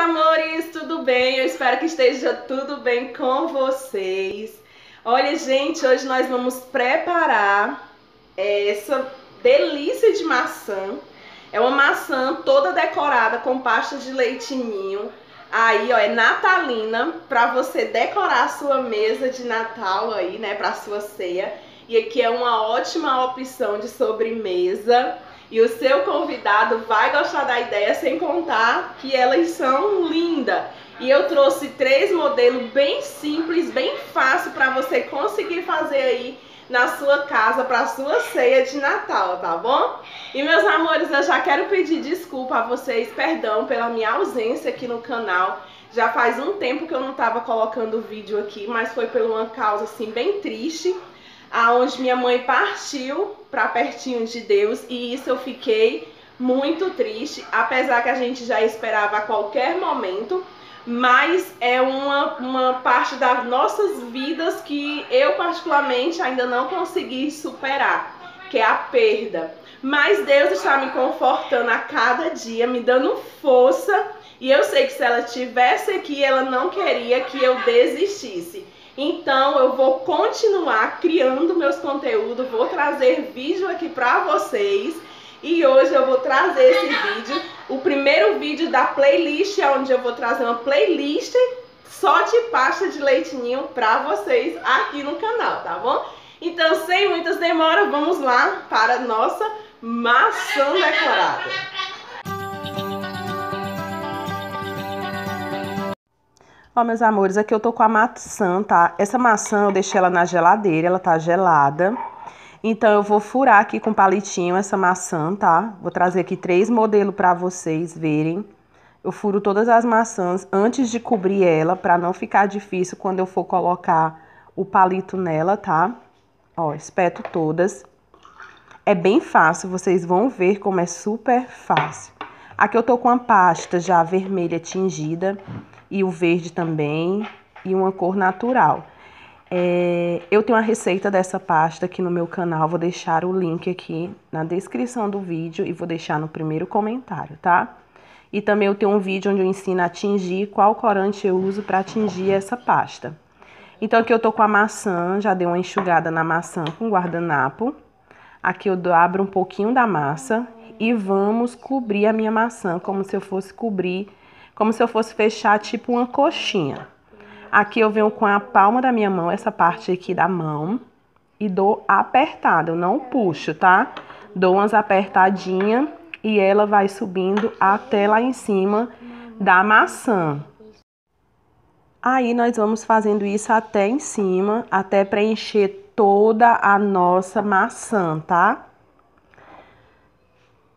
amores, tudo bem? Eu espero que esteja tudo bem com vocês. Olha, gente, hoje nós vamos preparar é, essa delícia de maçã. É uma maçã toda decorada com pasta de leitinho. Aí, ó, é natalina para você decorar a sua mesa de Natal aí, né, para sua ceia. E aqui é uma ótima opção de sobremesa. E o seu convidado vai gostar da ideia, sem contar que elas são lindas. E eu trouxe três modelos bem simples, bem fácil para você conseguir fazer aí na sua casa para sua ceia de Natal, tá bom? E meus amores, eu já quero pedir desculpa a vocês, perdão pela minha ausência aqui no canal. Já faz um tempo que eu não tava colocando vídeo aqui, mas foi por uma causa assim bem triste aonde minha mãe partiu para pertinho de Deus e isso eu fiquei muito triste, apesar que a gente já esperava a qualquer momento, mas é uma, uma parte das nossas vidas que eu particularmente ainda não consegui superar, que é a perda. Mas Deus está me confortando a cada dia, me dando força, e eu sei que se ela tivesse aqui, ela não queria que eu desistisse. Então eu vou continuar criando meus conteúdos, vou trazer vídeo aqui para vocês. E hoje eu vou trazer esse vídeo, o primeiro vídeo da playlist, é onde eu vou trazer uma playlist só de pasta de leitinho para vocês aqui no canal, tá bom? Então, sem muitas demoras, vamos lá para nossa maçã decorada. Ó, meus amores, aqui eu tô com a maçã, tá? Essa maçã eu deixei ela na geladeira, ela tá gelada. Então, eu vou furar aqui com palitinho essa maçã, tá? Vou trazer aqui três modelos pra vocês verem. Eu furo todas as maçãs antes de cobrir ela, pra não ficar difícil quando eu for colocar o palito nela, tá? Ó, espeto todas. É bem fácil, vocês vão ver como é super fácil. Aqui eu tô com a pasta já vermelha tingida e o verde também e uma cor natural. É, eu tenho a receita dessa pasta aqui no meu canal, vou deixar o link aqui na descrição do vídeo e vou deixar no primeiro comentário, tá? E também eu tenho um vídeo onde eu ensino a tingir qual corante eu uso para tingir essa pasta. Então aqui eu tô com a maçã, já dei uma enxugada na maçã com guardanapo. Aqui eu abro um pouquinho da massa e vamos cobrir a minha maçã como se eu fosse cobrir, como se eu fosse fechar tipo uma coxinha. Aqui eu venho com a palma da minha mão, essa parte aqui da mão, e dou apertada, eu não puxo, tá? Dou umas apertadinhas e ela vai subindo até lá em cima da maçã. Aí nós vamos fazendo isso até em cima, até preencher toda a nossa maçã, tá?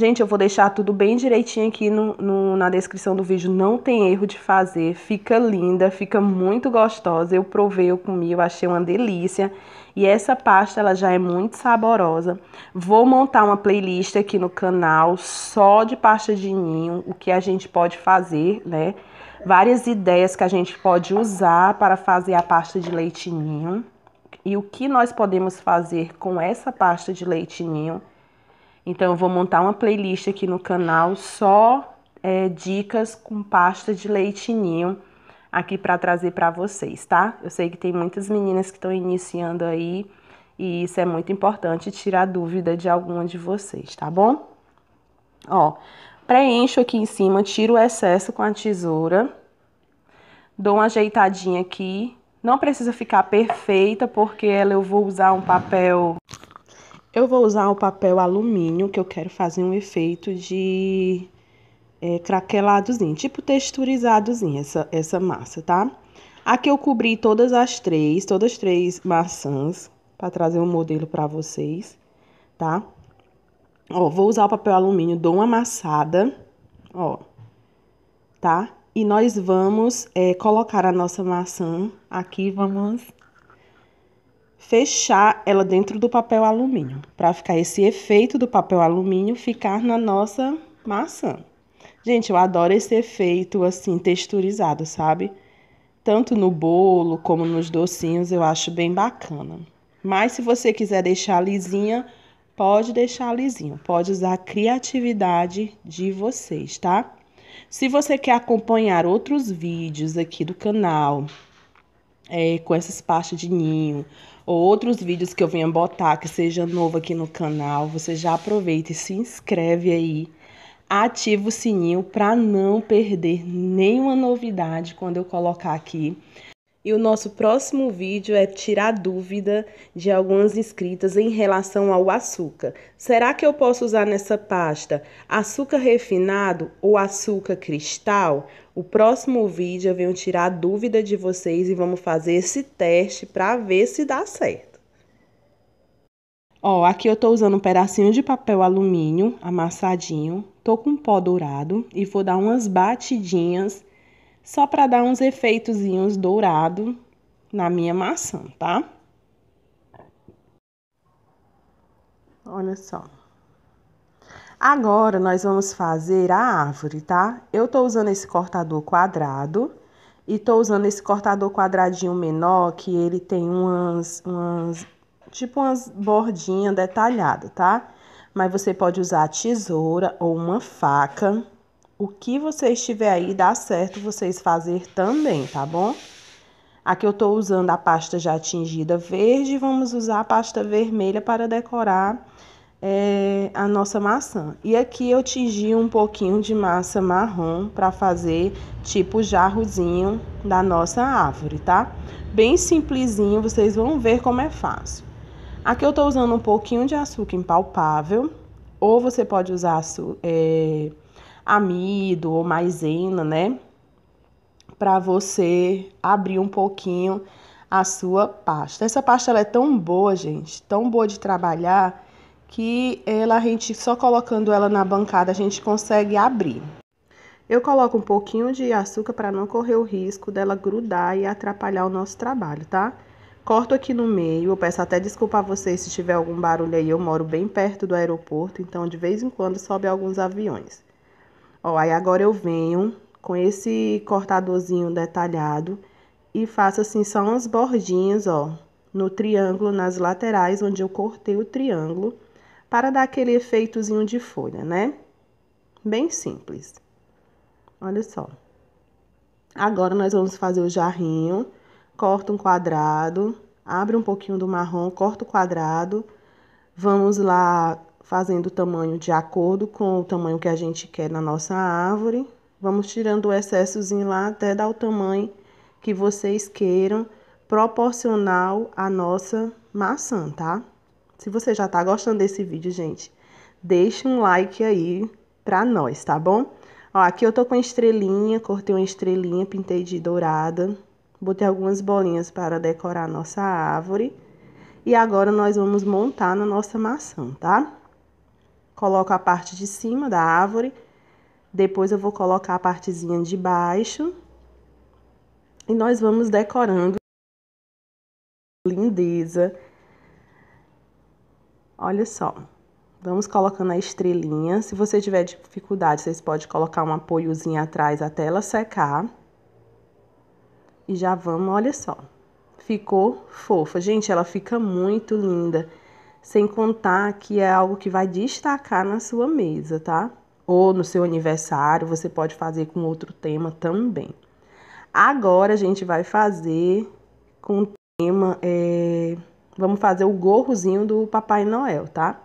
Gente, eu vou deixar tudo bem direitinho aqui no, no, na descrição do vídeo. Não tem erro de fazer. Fica linda, fica muito gostosa. Eu provei, eu comi, eu achei uma delícia. E essa pasta, ela já é muito saborosa. Vou montar uma playlist aqui no canal só de pasta de ninho. O que a gente pode fazer, né? Várias ideias que a gente pode usar para fazer a pasta de leitinho. E o que nós podemos fazer com essa pasta de leitinho então eu vou montar uma playlist aqui no canal só é, dicas com pasta de leitinho aqui para trazer para vocês, tá? Eu sei que tem muitas meninas que estão iniciando aí e isso é muito importante tirar dúvida de alguma de vocês, tá bom? Ó, preencho aqui em cima, tiro o excesso com a tesoura, dou uma ajeitadinha aqui. Não precisa ficar perfeita, porque ela eu vou usar um papel eu vou usar o papel alumínio, que eu quero fazer um efeito de é, craqueladozinho, tipo texturizadozinho essa, essa massa, tá? Aqui eu cobri todas as três, todas as três maçãs, para trazer um modelo para vocês, tá? Ó, vou usar o papel alumínio, dou uma amassada, ó, tá? E nós vamos é, colocar a nossa maçã aqui, vamos fechar ela dentro do papel alumínio, para ficar esse efeito do papel alumínio ficar na nossa maçã. Gente, eu adoro esse efeito assim texturizado, sabe? Tanto no bolo como nos docinhos, eu acho bem bacana. Mas se você quiser deixar lisinha, pode deixar lisinho, pode usar a criatividade de vocês, tá? Se você quer acompanhar outros vídeos aqui do canal, é, com essas pastas de ninho ou outros vídeos que eu venha botar que seja novo aqui no canal, você já aproveita e se inscreve aí. Ativa o sininho para não perder nenhuma novidade quando eu colocar aqui. E o nosso próximo vídeo é tirar dúvida de algumas inscritas em relação ao açúcar. Será que eu posso usar nessa pasta açúcar refinado ou açúcar cristal? O próximo vídeo eu venho tirar dúvida de vocês e vamos fazer esse teste para ver se dá certo. Ó, aqui eu tô usando um pedacinho de papel alumínio amassadinho, tô com pó dourado e vou dar umas batidinhas só para dar uns efeitozinhos dourado na minha maçã, tá? Olha só. Agora nós vamos fazer a árvore, tá? Eu tô usando esse cortador quadrado e tô usando esse cortador quadradinho menor que ele tem umas, umas tipo umas bordinhas detalhadas, tá? Mas você pode usar a tesoura ou uma faca. O que você estiver aí dá certo vocês fazer também, tá bom? Aqui eu estou usando a pasta já tingida verde, vamos usar a pasta vermelha para decorar é, a nossa maçã. E aqui eu tingi um pouquinho de massa marrom para fazer tipo jarrozinho da nossa árvore, tá? Bem simplesinho, vocês vão ver como é fácil. Aqui eu estou usando um pouquinho de açúcar impalpável, ou você pode usar é, amido ou maisena, né? Para você abrir um pouquinho a sua pasta. Essa pasta ela é tão boa, gente, tão boa de trabalhar, que ela a gente só colocando ela na bancada a gente consegue abrir. Eu coloco um pouquinho de açúcar para não correr o risco dela grudar e atrapalhar o nosso trabalho, tá? Corto aqui no meio, eu peço até desculpa a vocês se tiver algum barulho aí, eu moro bem perto do aeroporto, então de vez em quando sobe alguns aviões. Ó, aí agora eu venho com esse cortadorzinho detalhado e faço assim só umas bordinhas, ó, no triângulo, nas laterais, onde eu cortei o triângulo, para dar aquele efeitozinho de folha, né? Bem simples. Olha só. Agora, nós vamos fazer o jarrinho, corta um quadrado, abre um pouquinho do marrom, corta o quadrado, vamos lá fazendo o tamanho de acordo com o tamanho que a gente quer na nossa árvore. Vamos tirando o excessozinho lá até dar o tamanho que vocês queiram, proporcional à nossa maçã, tá? Se você já tá gostando desse vídeo, gente, deixa um like aí pra nós, tá bom? Ó, aqui eu tô com estrelinha, cortei uma estrelinha, pintei de dourada. Botei algumas bolinhas para decorar a nossa árvore. E agora nós vamos montar na nossa maçã, tá? Coloco a parte de cima da árvore. Depois eu vou colocar a partezinha de baixo. E nós vamos decorando. Lindeza. Olha só. Vamos colocando a estrelinha. Se você tiver dificuldade, vocês podem colocar um apoiozinho atrás até ela secar. E já vamos, olha só. Ficou fofa. Gente, ela fica muito linda sem contar que é algo que vai destacar na sua mesa, tá? Ou no seu aniversário, você pode fazer com outro tema também. Agora a gente vai fazer com o tema. É... Vamos fazer o gorrozinho do Papai Noel, tá?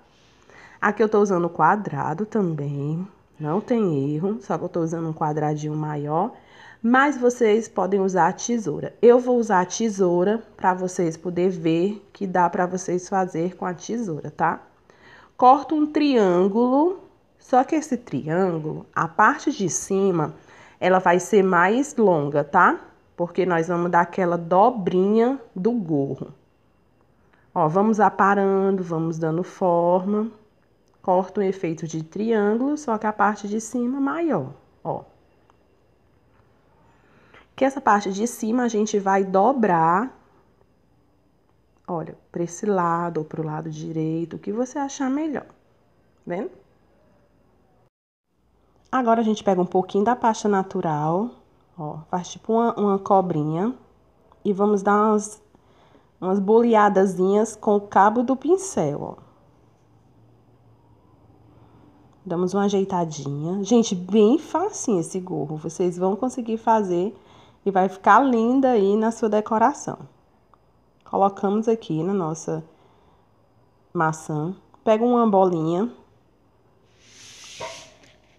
Aqui eu tô usando o quadrado também. Não tem erro, só que eu estou usando um quadradinho maior. Mas vocês podem usar a tesoura. Eu vou usar a tesoura para vocês poderem ver que dá para vocês fazer com a tesoura, tá? Corto um triângulo, só que esse triângulo, a parte de cima, ela vai ser mais longa, tá? Porque nós vamos dar aquela dobrinha do gorro. Ó, vamos aparando, vamos dando forma. Corto um efeito de triângulo, só que a parte de cima maior, ó. Que essa parte de cima a gente vai dobrar, olha, para esse lado ou para o lado direito, o que você achar melhor. Tá vendo? Agora a gente pega um pouquinho da pasta natural, ó, faz tipo uma, uma cobrinha e vamos dar umas, umas boleadazinhas com o cabo do pincel, ó. Damos uma ajeitadinha. Gente, bem facinho esse gorro. Vocês vão conseguir fazer e vai ficar linda aí na sua decoração. Colocamos aqui na nossa maçã. Pego uma bolinha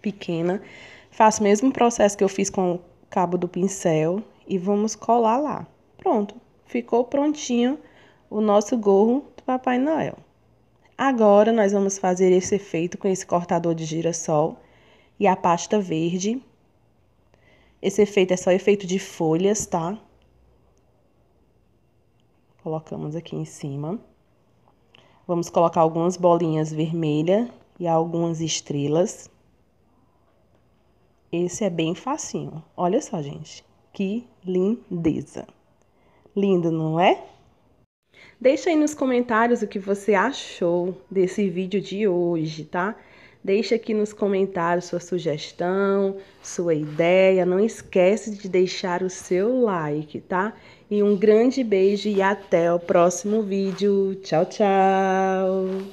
pequena. Faço o mesmo processo que eu fiz com o cabo do pincel e vamos colar lá. Pronto, ficou prontinho o nosso gorro do Papai Noel. Agora nós vamos fazer esse efeito com esse cortador de girassol e a pasta verde. Esse efeito é só efeito de folhas, tá? Colocamos aqui em cima. Vamos colocar algumas bolinhas vermelhas e algumas estrelas. Esse é bem facinho. Olha só, gente. Que lindeza. Lindo, não é? Deixa aí nos comentários o que você achou desse vídeo de hoje, tá? Deixa aqui nos comentários sua sugestão, sua ideia. Não esquece de deixar o seu like, tá? E um grande beijo e até o próximo vídeo. Tchau, tchau!